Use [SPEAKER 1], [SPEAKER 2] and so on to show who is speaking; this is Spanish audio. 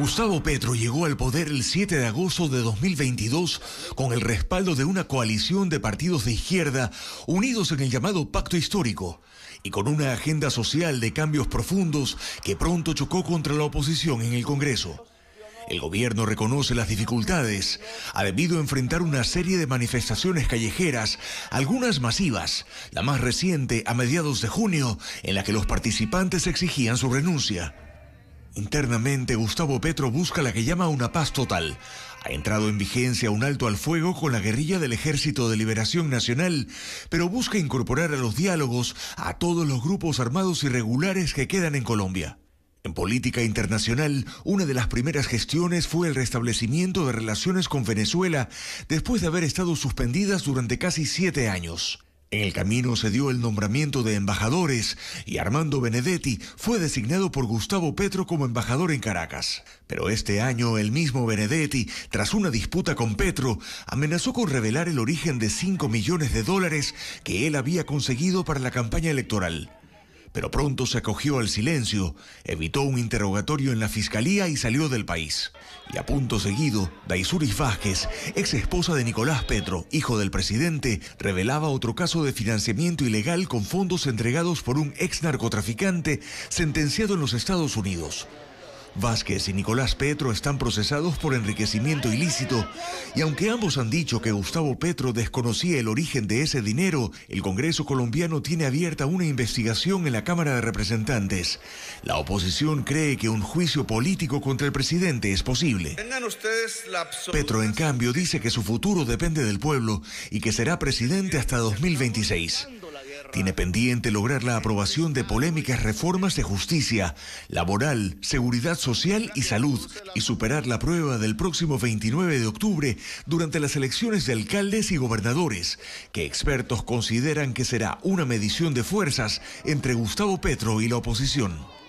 [SPEAKER 1] Gustavo Petro llegó al poder el 7 de agosto de 2022 con el respaldo de una coalición de partidos de izquierda unidos en el llamado Pacto Histórico y con una agenda social de cambios profundos que pronto chocó contra la oposición en el Congreso. El gobierno reconoce las dificultades. Ha debido enfrentar una serie de manifestaciones callejeras, algunas masivas, la más reciente a mediados de junio, en la que los participantes exigían su renuncia. Internamente, Gustavo Petro busca la que llama una paz total. Ha entrado en vigencia un alto al fuego con la guerrilla del Ejército de Liberación Nacional, pero busca incorporar a los diálogos a todos los grupos armados irregulares que quedan en Colombia. En política internacional, una de las primeras gestiones fue el restablecimiento de relaciones con Venezuela después de haber estado suspendidas durante casi siete años. En el camino se dio el nombramiento de embajadores y Armando Benedetti fue designado por Gustavo Petro como embajador en Caracas. Pero este año el mismo Benedetti, tras una disputa con Petro, amenazó con revelar el origen de 5 millones de dólares que él había conseguido para la campaña electoral pero pronto se acogió al silencio, evitó un interrogatorio en la fiscalía y salió del país. Y a punto seguido, Daisuris Vázquez, ex esposa de Nicolás Petro, hijo del presidente, revelaba otro caso de financiamiento ilegal con fondos entregados por un ex narcotraficante sentenciado en los Estados Unidos. Vázquez y Nicolás Petro están procesados por enriquecimiento ilícito y aunque ambos han dicho que Gustavo Petro desconocía el origen de ese dinero, el Congreso colombiano tiene abierta una investigación en la Cámara de Representantes. La oposición cree que un juicio político contra el presidente es posible. Petro, en cambio, dice que su futuro depende del pueblo y que será presidente hasta 2026 tiene pendiente lograr la aprobación de polémicas reformas de justicia, laboral, seguridad social y salud, y superar la prueba del próximo 29 de octubre durante las elecciones de alcaldes y gobernadores, que expertos consideran que será una medición de fuerzas entre Gustavo Petro y la oposición.